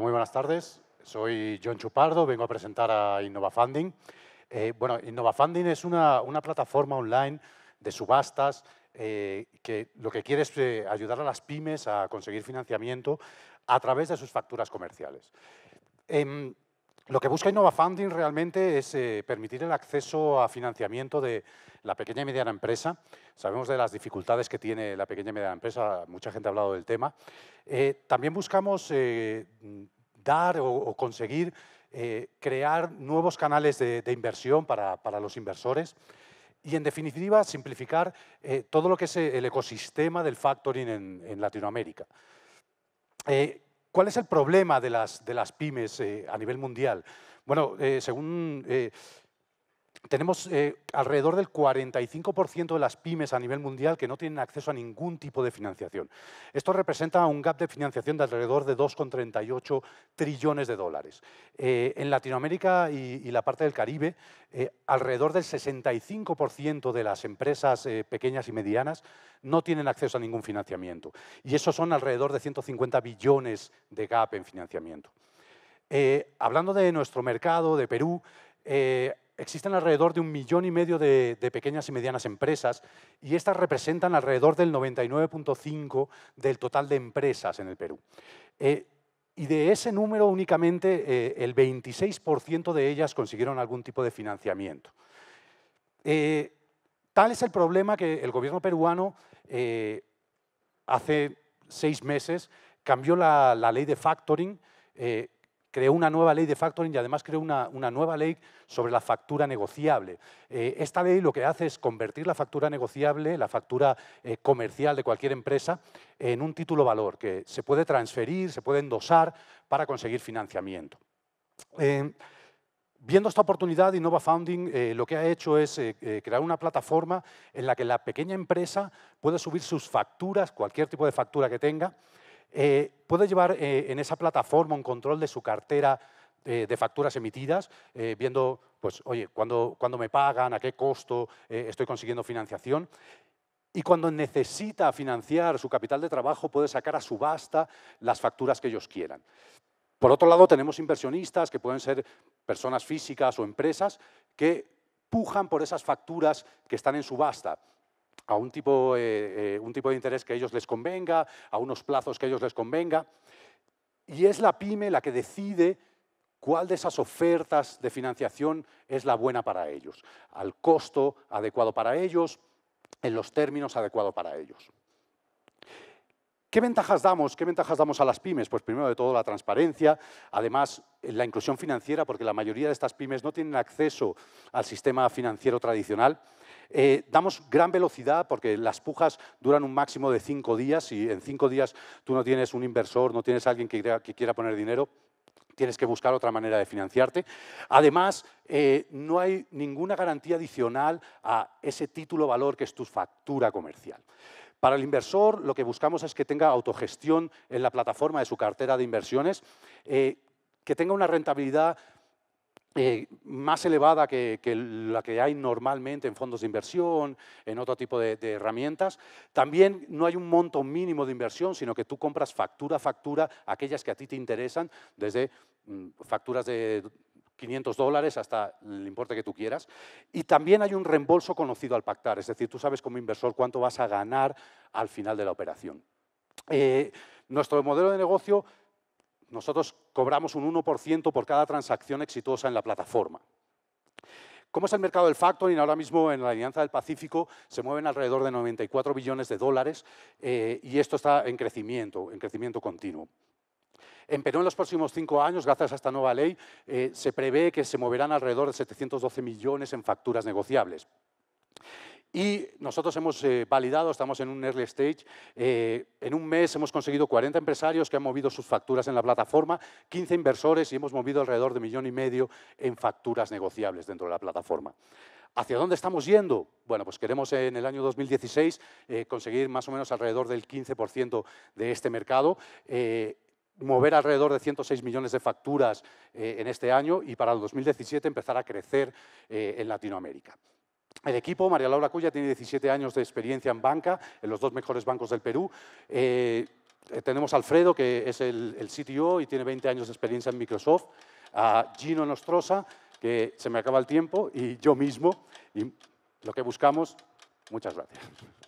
Muy buenas tardes, soy John Chupardo, vengo a presentar a InnovaFunding. Eh, bueno, InnovaFunding es una, plataforma online de subastas eh, que lo que quiere es eh, ayudar a las pymes a conseguir financiamiento a través de sus facturas comerciales. Em, lo que busca Innova Funding realmente es eh, permitir el acceso a financiamiento de la pequeña y mediana empresa. Sabemos de las dificultades que tiene la pequeña y mediana empresa, mucha gente ha hablado del tema. Eh, también buscamos eh, dar o, conseguir crear nuevos canales de, inversión para, los inversores y, en definitiva, simplificar todo lo que es el ecosistema del factoring en, Latinoamérica. ¿Cuál es el problema de las, de las pymes eh, a nivel mundial? Bueno, eh, según eh, tenemos eh, alrededor del 45% de las pymes a nivel mundial que no tienen acceso a ningún tipo de financiación. Esto representa un gap de financiación de alrededor de 2,38 trillones de dólares. Eh, en Latinoamérica y, la parte del Caribe, eh, alrededor del 65% de las empresas pequeñas y medianas no tienen acceso a ningún financiamiento. Y eso son alrededor de 150 billones de gap en financiamiento. hablando de nuestro mercado, de Perú, existen alrededor de un millón y medio de, pequeñas y medianas empresas y estas representan alrededor del 99.5 del total de empresas en el Perú. Eh, y de ese número únicamente eh, el 26% de ellas consiguieron algún tipo de financiamiento. Eh, tal es el problema que el gobierno peruano hace seis meses cambió la, ley de factoring creó una nueva ley de factoring y además creó una, nueva ley sobre la factura negociable. Eh, esta ley lo que hace es convertir la factura negociable, la factura eh, comercial de cualquier empresa, en un título valor que se puede transferir, se puede endosar para conseguir financiamiento. Eh, viendo esta oportunidad, Innova Founding lo que ha hecho es crear una plataforma en la que la pequeña empresa puede subir sus facturas, cualquier tipo de factura que tenga, eh, puede llevar eh, en esa plataforma un control de su cartera eh, de facturas emitidas, viendo, pues, oye, cuando cuándo, me pagan, a qué costo estoy consiguiendo financiación. Y cuando necesita financiar su capital de trabajo, puede sacar a subasta las facturas que ellos quieran. Por otro lado, tenemos inversionistas que pueden ser personas físicas o empresas que pujan por esas facturas que están en subasta a eh, eh, un tipo, de interés que a ellos les convenga, a unos plazos que a ellos les convenga. Y es la pyme la que decide cuál de esas ofertas de financiación es la buena para ellos, al costo adecuado para ellos, en los términos adecuados para ellos. ¿Qué ventajas damos? ¿Qué ventajas damos a las pymes? Pues primero de todo la transparencia, además la inclusión financiera, porque la mayoría de estas pymes no tienen acceso al sistema financiero tradicional eh, damos gran velocidad porque las pujas duran un máximo de cinco días y en cinco días tú no tienes un inversor, no tienes alguien que, quiera poner dinero, tienes que buscar otra manera de financiarte. Además, eh, no hay ninguna garantía adicional a ese título valor que es tu factura comercial. Para el inversor, lo que buscamos es que tenga autogestión en la plataforma de su cartera de inversiones, eh, que tenga una rentabilidad eh, más elevada que, la que hay normalmente en fondos de inversión, en otro tipo de, herramientas. También no hay un monto mínimo de inversión, sino que tú compras factura a factura aquellas que a ti te interesan, desde mm, facturas de 500 dólares hasta el importe que tú quieras. Y también hay un reembolso conocido al pactar, es decir, tú sabes como inversor cuánto vas a ganar al final de la operación. Eh, nuestro modelo de negocio nosotros cobramos un 1% por cada transacción exitosa en la plataforma. ¿Cómo es el mercado del factoring? Ahora mismo en la Alianza del Pacífico se mueven alrededor de 94 billones de dólares eh, y esto está en crecimiento, en crecimiento continuo. En Perú en los próximos cinco años, gracias a esta nueva ley, eh, se prevé que se moverán alrededor de 712 millones en facturas negociables. Y nosotros hemos eh, validado, estamos en un early stage, eh, en un mes hemos conseguido 40 empresarios que han movido sus facturas en la plataforma, 15 inversores y hemos movido alrededor de millón y medio en facturas negociables dentro de la plataforma. ¿Hacia dónde estamos yendo? Bueno, pues queremos en el año 2016 eh, conseguir más o menos alrededor del 15% de este mercado mover alrededor de 106 millones de facturas en este año y para el 2017 empezar a crecer en Latinoamérica. El equipo, María Laura Cuya, tiene 17 años de experiencia en banca, en los dos mejores bancos del Perú. Eh, tenemos a Alfredo, que es el, el, CTO y tiene 20 años de experiencia en Microsoft. A Gino Nostrosa, que se me acaba el tiempo, y yo mismo. Y lo que buscamos, muchas gracias.